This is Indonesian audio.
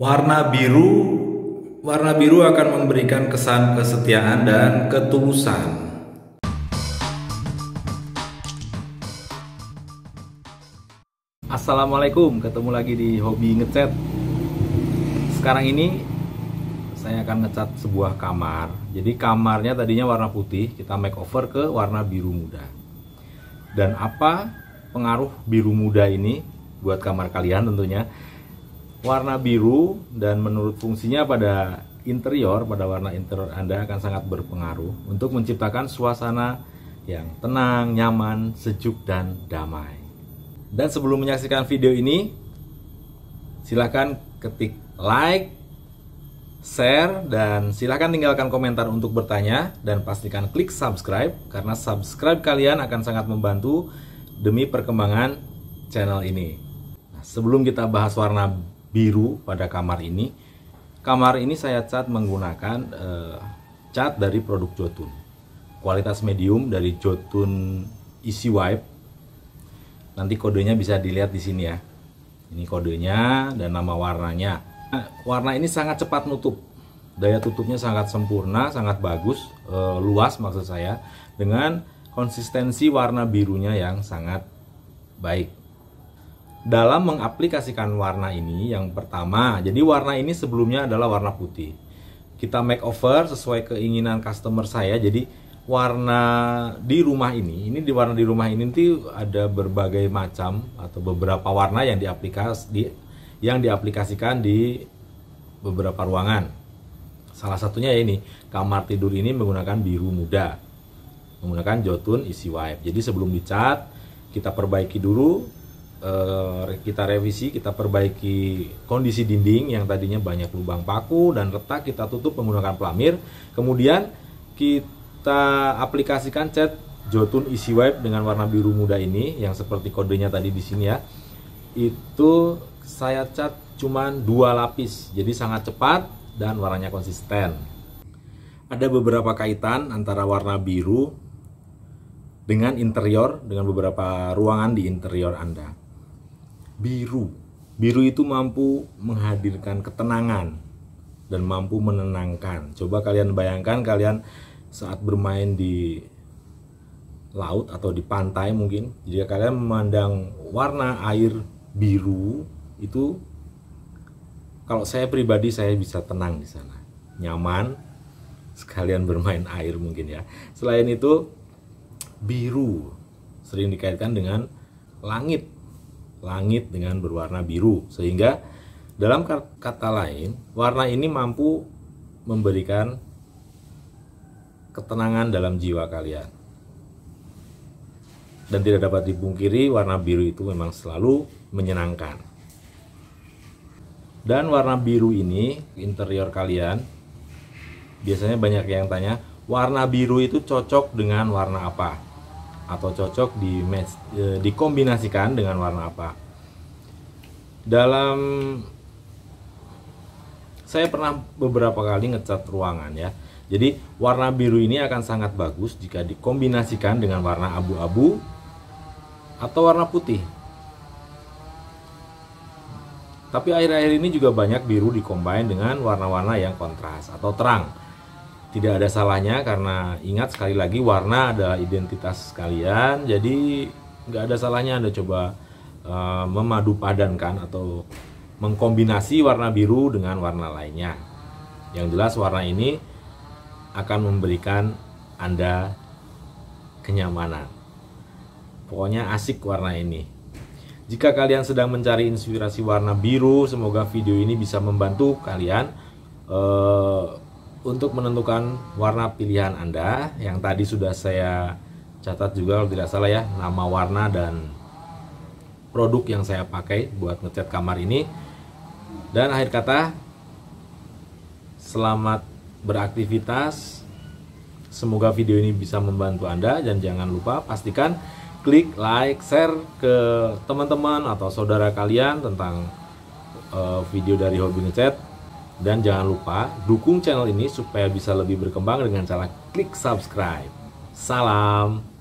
Warna biru warna biru akan memberikan kesan kesetiaan dan ketulusan. Assalamualaikum, ketemu lagi di Hobi Ngecat. Sekarang ini saya akan ngecat sebuah kamar. Jadi kamarnya tadinya warna putih, kita makeover ke warna biru muda. Dan apa pengaruh biru muda ini buat kamar kalian tentunya? warna biru dan menurut fungsinya pada interior pada warna interior Anda akan sangat berpengaruh untuk menciptakan suasana yang tenang, nyaman, sejuk dan damai. Dan sebelum menyaksikan video ini, silakan ketik like, share, dan silakan tinggalkan komentar untuk bertanya. Dan pastikan klik subscribe, karena subscribe kalian akan sangat membantu demi perkembangan channel ini. Nah, sebelum kita bahas warna biru pada kamar ini. Kamar ini saya cat menggunakan uh, cat dari produk Jotun. Kualitas medium dari Jotun Easy Wipe. Nanti kodenya bisa dilihat di sini ya. Ini kodenya dan nama warnanya. Nah, warna ini sangat cepat nutup. Daya tutupnya sangat sempurna, sangat bagus, e, luas maksud saya dengan konsistensi warna birunya yang sangat baik dalam mengaplikasikan warna ini yang pertama jadi warna ini sebelumnya adalah warna putih kita makeover sesuai keinginan customer saya jadi warna di rumah ini ini di warna di rumah ini nanti ada berbagai macam atau beberapa warna yang diaplikas di yang diaplikasikan di beberapa ruangan salah satunya ini kamar tidur ini menggunakan biru muda menggunakan jotun isi wipe jadi sebelum dicat kita perbaiki dulu uh, kita revisi, kita perbaiki kondisi dinding yang tadinya banyak lubang paku dan retak kita tutup menggunakan plamir. Kemudian kita aplikasikan cat Jotun Easy Wipe dengan warna biru muda ini yang seperti kodenya tadi di sini ya. Itu saya cat cuman dua lapis, jadi sangat cepat dan warnanya konsisten. Ada beberapa kaitan antara warna biru dengan interior, dengan beberapa ruangan di interior Anda biru. Biru itu mampu menghadirkan ketenangan dan mampu menenangkan. Coba kalian bayangkan kalian saat bermain di laut atau di pantai mungkin jika kalian memandang warna air biru itu kalau saya pribadi saya bisa tenang di sana nyaman sekalian bermain air mungkin ya selain itu biru sering dikaitkan dengan langit langit dengan berwarna biru sehingga dalam kata lain warna ini mampu memberikan ketenangan dalam jiwa kalian dan tidak dapat dipungkiri warna biru itu memang selalu menyenangkan dan warna biru ini interior kalian biasanya banyak yang tanya warna biru itu cocok dengan warna apa atau cocok di match e, dikombinasikan dengan warna apa. Dalam saya pernah beberapa kali ngecat ruangan ya. Jadi warna biru ini akan sangat bagus jika dikombinasikan dengan warna abu-abu atau warna putih. Tapi akhir-akhir ini juga banyak biru dikombin dengan warna-warna yang kontras atau terang tidak ada salahnya karena ingat sekali lagi warna adalah identitas kalian jadi nggak ada salahnya anda coba uh, memadu padankan atau mengkombinasi warna biru dengan warna lainnya yang jelas warna ini akan memberikan anda kenyamanan pokoknya asik warna ini jika kalian sedang mencari inspirasi warna biru semoga video ini bisa membantu kalian uh, untuk menentukan warna pilihan Anda yang tadi sudah saya catat juga kalau tidak salah ya nama warna dan produk yang saya pakai buat ngecat kamar ini dan akhir kata selamat beraktivitas semoga video ini bisa membantu Anda dan jangan lupa pastikan klik like share ke teman-teman atau saudara kalian tentang uh, video dari hobi ngecat dan jangan lupa dukung channel ini supaya bisa lebih berkembang dengan cara klik subscribe. Salam!